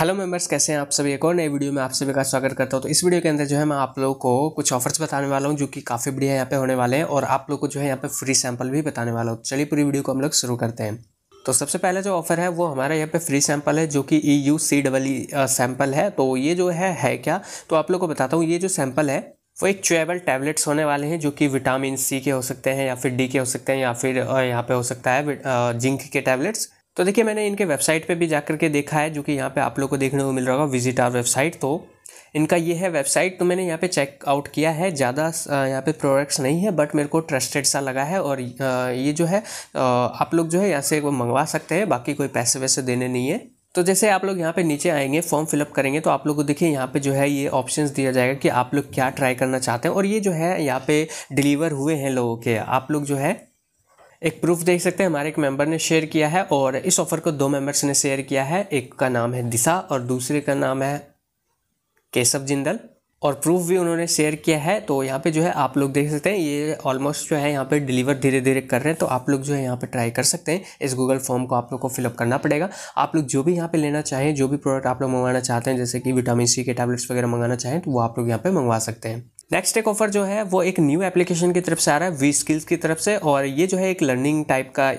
hello members कैसे हैं आप सभी एक और नए वीडियो में आप सभी का स्वागत करता हूं तो इस वीडियो के अंदर जो है मैं आप लोगों को कुछ ऑफर्स बताने वाला हूं जो कि काफ़ी बढ़िया यहाँ पे होने वाले हैं और आप लोगों को जो है यहाँ पे फ्री सैंपल भी बताने वाला हूं तो चलिए पूरी वीडियो को हम लोग शुरू करते हैं तो सबसे पहले जो ऑफर है वो हमारा यहाँ पे फ्री सैंपल है जो कि E U C double E sample है तो ये जो है है क्या तो आप लोग को बताता हूँ ये जो सैंपल है वो एक चुएबल टैबलेट्स होने वाले हैं जो कि विटामिन सी के हो सकते हैं या फिर डी के हो सकते हैं या फिर यहाँ पे हो सकता है जिंक के टैबलेट्स तो देखिए मैंने इनके वेबसाइट पे भी जा के देखा है जो कि यहाँ पे आप लोग को देखने को मिल रहा होगा विजिट आर वेबसाइट तो इनका ये है वेबसाइट तो मैंने यहाँ पे चेक आउट किया है ज़्यादा यहाँ पे प्रोडक्ट्स नहीं है बट मेरे को ट्रस्टेड सा लगा है और ये जो है आप लोग जो है यहाँ से वो मंगवा सकते हैं बाकी कोई पैसे वैसे देने नहीं है तो जैसे आप लोग यहाँ पे नीचे आएंगे फॉर्म फिलअप करेंगे तो आप लोग को देखिए यहाँ पे जो है ये ऑप्शंस दिया जाएगा कि आप लोग क्या ट्राई करना चाहते हैं और ये जो है यहाँ पे डिलीवर हुए हैं लोगों के आप लोग जो है एक प्रूफ देख सकते हैं हमारे एक मेंबर ने शेयर किया है और इस ऑफ़र को दो मेंबर्स ने शेयर किया है एक का नाम है दिशा और दूसरे का नाम है केशव जिंदल और प्रूफ भी उन्होंने शेयर किया है तो यहाँ पे जो है आप लोग देख सकते हैं ये ऑलमोस्ट जो है यहाँ पे डिलीवर धीरे धीरे कर रहे हैं तो आप लोग जो है यहाँ पे ट्राई कर सकते हैं इस गूगल फॉर्म को आप लोग को फिलअप करना पड़ेगा आप लोग जो भी यहाँ पे लेना चाहें जो भी प्रोडक्ट आप लोग मंगाना चाहते हैं जैसे कि विटामिन सी के टैबलेट्स वगैरह मंगाना चाहें तो वो आप लोग यहाँ पर मंगवा सकते हैं नेक्स्ट एक ऑफर जो है वो एक न्यू एप्लीकेशन की तरफ से आ रहा है वी स्किल्स की तरफ से और ये जो है एक लर्निंग टाइप का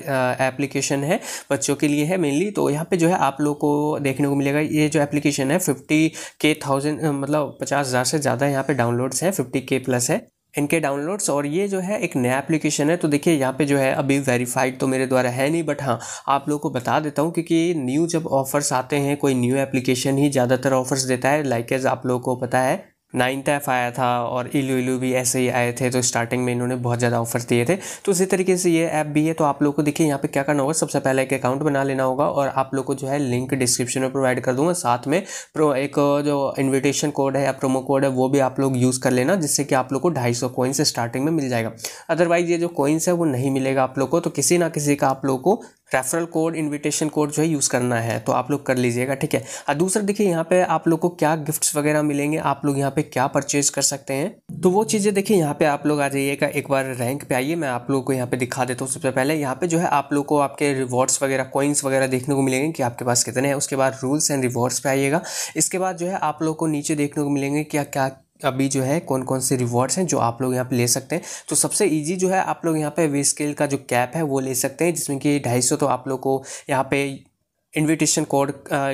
एप्लीकेशन है बच्चों के लिए है मेनली तो यहाँ पे जो है आप लोग को देखने को मिलेगा ये जो एप्लीकेशन है फिफ्टी के थाउजेंड मतलब पचास हज़ार से ज़्यादा यहाँ पे डाउनलोड्स हैं फिफ्टी के प्लस है इनके डाउनलोड्स और ये जो है एक नया एप्लीकेशन है तो देखिए यहाँ पे जो है अभी वेरीफाइड तो मेरे द्वारा है नहीं बट हाँ आप लोगों को बता देता हूँ क्योंकि न्यू जब ऑफर्स आते हैं कोई न्यू एप्लीकेशन ही ज़्यादातर ऑफर्स देता है लाइक एज आप लोगों को पता है नाइन्थ एफ आया था और इलू इलू भी ऐसे ही आए थे तो स्टार्टिंग में इन्होंने बहुत ज़्यादा ऑफर दिए थे तो इसी तरीके से ये ऐप भी है तो आप लोग को देखिए यहाँ पे क्या करना होगा सबसे पहले एक अकाउंट बना लेना होगा और आप लोग को जो है लिंक डिस्क्रिप्शन में प्रोवाइड कर दूंगा साथ में प्रो एक जो इन्विटेशन कोड है या प्रोमो कोड है वो भी आप लोग यूज़ कर लेना जिससे कि आप लोग को ढाई सौ कोइन स्टार्टिंग में मिल जाएगा अदरवाइज़ ये जो कोइंस है वो नहीं मिलेगा आप लोग को तो किसी ना किसी का आप लोग को रेफरल कोड इनविटेशन कोड जो है यूज़ करना है तो आप लोग कर लीजिएगा ठीक है और दूसरा देखिए यहाँ पे आप लोग को क्या गिफ्ट्स वगैरह मिलेंगे आप लोग यहाँ पे क्या परचेज कर सकते हैं तो वो चीज़ें देखिए यहाँ पे आप लोग आ जाइएगा एक बार रैंक पे आइए मैं आप लोगों को यहाँ पे दिखा देता हूँ सबसे पहले यहाँ पे जो है आप लोग को आपके रिवॉर्ड्स वगैरह कॉइन्स वगैरह देखने को मिलेंगे कि आपके पास कितने हैं उसके बाद रूल्स एंड रिवॉर्ड्स पर आइएगा इसके बाद जो है आप लोग को नीचे देखने को मिलेंगे क्या क्या अभी जो है कौन कौन से रिवॉर्ड्स हैं जो आप लोग यहाँ पे ले सकते हैं तो सबसे इजी जो है आप लोग यहाँ पे वे स्केल का जो कैप है वो ले सकते हैं जिसमें कि ढाई सौ तो आप लोग को यहाँ पे इनविटेशन कोड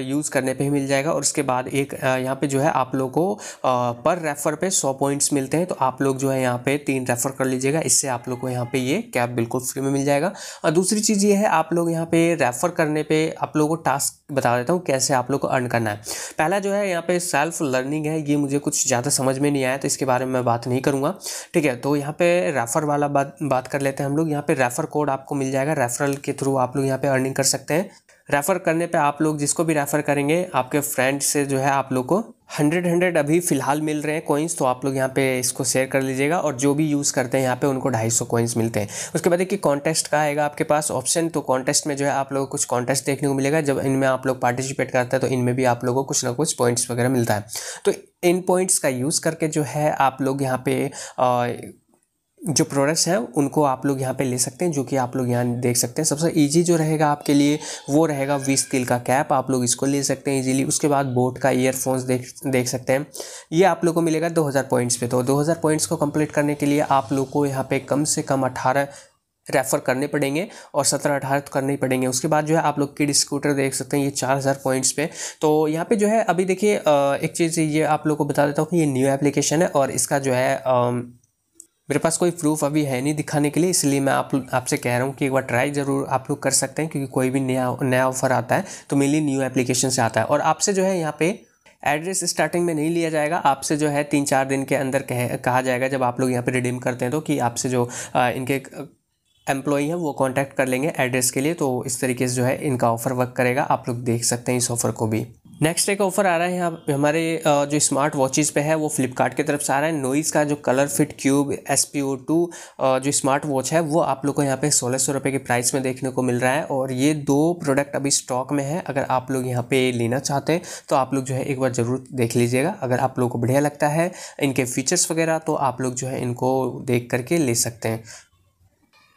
यूज़ करने पे ही मिल जाएगा और उसके बाद एक uh, यहाँ पे जो है आप लोग को uh, पर रेफ़र पे सौ पॉइंट्स मिलते हैं तो आप लोग जो है यहाँ पे तीन रेफ़र कर लीजिएगा इससे आप लोग को यहाँ पे ये कैब बिल्कुल फ्री में मिल जाएगा और दूसरी चीज़ ये है आप लोग यहाँ पे रेफ़र करने पे आप लोगों को टास्क बता देता हूँ कैसे आप लोग को अर्न करना है पहला जो है यहाँ पर सेल्फ लर्निंग है ये मुझे कुछ ज़्यादा समझ में नहीं आया तो इसके बारे में मैं बात नहीं करूँगा ठीक है तो यहाँ पर रेफ़र वाला बात बात कर लेते हैं हम लोग यहाँ पर रेफ़र कोड आपको मिल जाएगा रेफरल के थ्रू आप लोग यहाँ पर अर्निंग कर सकते हैं रेफ़र करने पे आप लोग जिसको भी रेफ़र करेंगे आपके फ्रेंड से जो है आप लोग को हंड्रेड हंड्रेड अभी फ़िलहाल मिल रहे हैं कोइंस तो आप लोग यहाँ पे इसको शेयर कर लीजिएगा और जो भी यूज़ करते हैं यहाँ पे उनको ढाई सौ कोइंस मिलते हैं उसके बाद देखिए कॉन्टेस्ट का आएगा आपके पास ऑप्शन तो कॉन्टेस्ट में जो है आप लोग को कुछ कॉन्टेस्ट देखने को मिलेगा जब इनमें आप लोग पार्टिसिपेट करते हैं तो इनमें भी आप लोगों को कुछ ना कुछ पॉइंट्स वगैरह मिलता है तो इन पॉइंट्स का यूज़ करके जो है आप लोग यहाँ पे आ, जो प्रोडक्ट्स हैं उनको आप लोग यहाँ पे ले सकते हैं जो कि आप लोग यहाँ देख सकते हैं सबसे इजी जो रहेगा आपके लिए वो रहेगा वी स्किल का कैप आप लोग इसको ले सकते हैं इजीली उसके बाद बोट का ईयरफोन्स देख देख सकते हैं ये आप लोग को मिलेगा 2000 पॉइंट्स पे तो 2000 पॉइंट्स को कंप्लीट करने के लिए आप लोग को यहाँ पर कम से कम अठारह रेफ़र करने पड़ेंगे और सत्रह अठारह तो करने ही पड़ेंगे उसके बाद जो है आप लोग किड स्कूटर देख सकते हैं ये चार हज़ार पॉइंट्स पे तो यहाँ पे जो है अभी देखिए एक चीज़ ये आप लोग को बता देता हूँ कि ये न्यू एप्लीकेशन है और इसका जो है मेरे पास कोई प्रूफ अभी है नहीं दिखाने के लिए इसलिए मैं आप आपसे कह रहा हूँ कि एक बार ट्राई ज़रूर आप लोग कर सकते हैं क्योंकि कोई भी नया नया ऑफर आता है तो मेनली न्यू एप्लीकेशन से आता है और आपसे जो है यहाँ पे एड्रेस स्टार्टिंग में नहीं लिया जाएगा आपसे जो है तीन चार दिन के अंदर कह कहा जाएगा जब आप लोग यहाँ पे रिडीम करते हैं तो कि आपसे जो आ, इनके एम्प्लॉई हैं वो कांटेक्ट कर लेंगे एड्रेस के लिए तो इस तरीके से जो है इनका ऑफ़र वर्क करेगा आप लोग देख सकते हैं इस ऑफ़र को भी नेक्स्ट एक ऑफर आ रहा है यहाँ हमारे जो स्मार्ट वॉचेज़ पे है वो फ्लिपकार्ट की तरफ से आ रहा है नोइस का जो Color Fit Cube S P O two जो स्मार्ट वॉच है वो आप लोग को यहाँ पे सोलह सौ रुपये के प्राइस में देखने को मिल रहा है और ये दो प्रोडक्ट अभी स्टॉक में है अगर आप लोग यहाँ पे लेना चाहते हैं तो आप लोग जो है एक बार ज़रूर देख लीजिएगा अगर आप लोग को बढ़िया लगता है इनके फीचर्स वगैरह तो आप लोग जो है इनको देख करके ले सकते हैं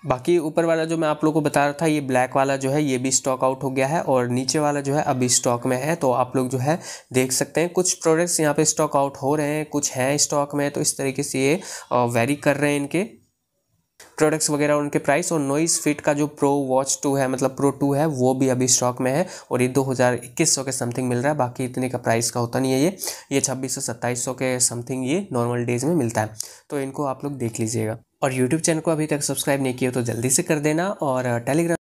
बाकी ऊपर वाला जो मैं आप लोग को बता रहा था ये ब्लैक वाला जो है ये भी स्टॉक आउट हो गया है और नीचे वाला जो है अभी स्टॉक में है तो आप लोग जो है देख सकते हैं कुछ प्रोडक्ट्स यहाँ पे स्टॉक आउट हो रहे हैं कुछ हैं स्टॉक में तो इस तरीके से ये वेरी कर रहे हैं इनके प्रोडक्ट्स वगैरह उनके प्राइस और नोइस फिट का जो प्रो वॉच टू है मतलब प्रो टू है वो भी अभी स्टॉक में है और ये दो हज़ार इक्कीस सौ के समथिंग मिल रहा है बाकी इतने का प्राइस का होता नहीं है ये ये छब्बीस सौ सत्ताईस सौ के समथिंग ये नॉर्मल डेज में मिलता है तो इनको आप लोग देख लीजिएगा और यूट्यूब चैनल को अभी तक सब्सक्राइब नहीं किया तो जल्दी से कर देना और टेलीग्राम